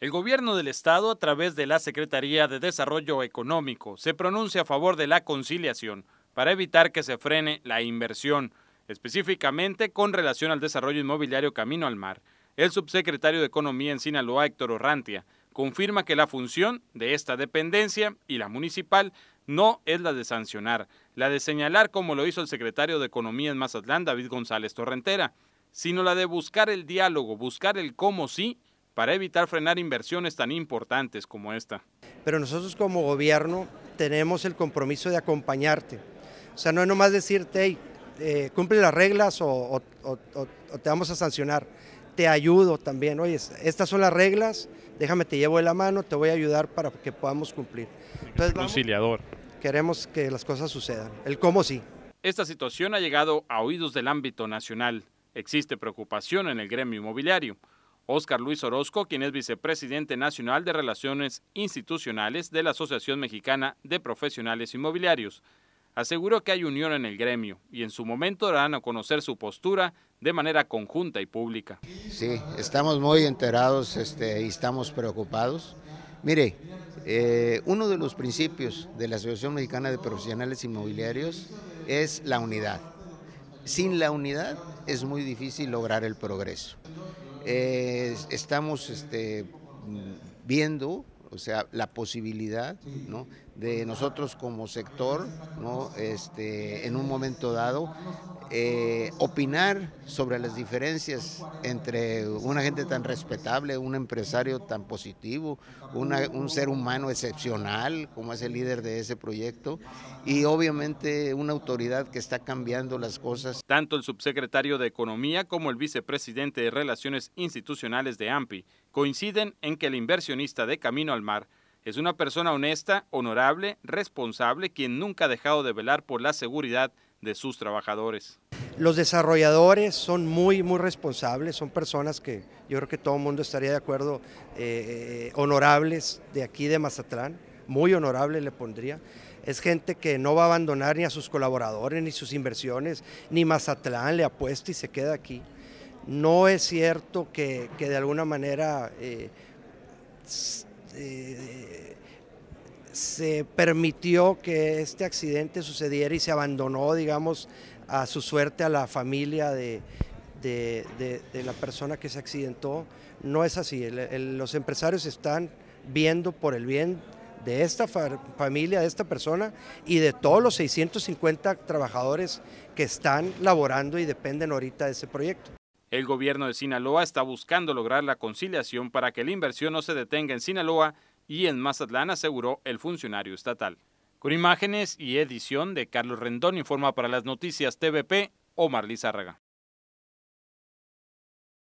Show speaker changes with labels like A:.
A: El gobierno del Estado, a través de la Secretaría de Desarrollo Económico, se pronuncia a favor de la conciliación para evitar que se frene la inversión, específicamente con relación al desarrollo inmobiliario Camino al Mar. El subsecretario de Economía en Sinaloa, Héctor Orrantia, confirma que la función de esta dependencia y la municipal no es la de sancionar, la de señalar como lo hizo el secretario de Economía en Mazatlán, David González Torrentera, sino la de buscar el diálogo, buscar el cómo sí para evitar frenar inversiones tan importantes como esta.
B: Pero nosotros como gobierno tenemos el compromiso de acompañarte. O sea, no es nomás decirte, hey, eh, cumple las reglas o, te vamos a sancionar. Te ayudo también, oye, estas son las reglas, déjame, te llevo de la mano, te voy a ayudar para que podamos cumplir. Entonces,
A: conciliador.
B: Queremos que las cosas sucedan, el cómo sí.
A: Esta situación ha llegado a oídos del ámbito nacional. Existe preocupación en el gremio inmobiliario. Oscar Luis Orozco, quien es vicepresidente nacional de Relaciones Institucionales de la Asociación Mexicana de Profesionales Inmobiliarios, aseguró que hay unión en el gremio y en su momento darán a conocer su postura de manera conjunta y pública.
C: Sí, estamos muy enterados este, y estamos preocupados. Mire, eh, uno de los principios de la Asociación Mexicana de Profesionales Inmobiliarios es la unidad. Sin la unidad es muy difícil lograr el progreso eh, estamos este, viendo, o sea, la posibilidad ¿no? de nosotros como sector, este, en un momento dado, eh, opinar sobre las diferencias entre una gente tan respetable, un empresario tan positivo, un ser humano excepcional como es el líder de ese proyecto y obviamente una autoridad que está cambiando las cosas.
A: Tanto el subsecretario de Economía como el vicepresidente de Relaciones Institucionales de AMPI coinciden en que el inversionista de Camino al Mar es una persona honesta, honorable, responsable, quien nunca ha dejado de velar por la seguridad de sus trabajadores.
B: Los desarrolladores son muy, muy responsables, son personas que yo creo que todo el mundo estaría de acuerdo, eh, honorables de aquí de Mazatlán, muy honorables le pondría. Es gente que no va a abandonar ni a sus colaboradores, ni sus inversiones, ni Mazatlán le apuesta y se queda aquí. No es cierto que, de alguna manera... Eh, eh, se permitió que este accidente sucediera y se abandonó, digamos, a su suerte a la familia de, la persona que se accidentó. No es así, los empresarios están viendo por el bien de esta familia, de esta persona y de todos los 650 trabajadores que están laborando y dependen ahorita de ese proyecto.
A: El gobierno de Sinaloa está buscando lograr la conciliación para que la inversión no se detenga en Sinaloa y en Mazatlán, aseguró el funcionario estatal. Con imágenes y edición de Carlos Rendón, informa para las noticias TVP Omar Lizárraga.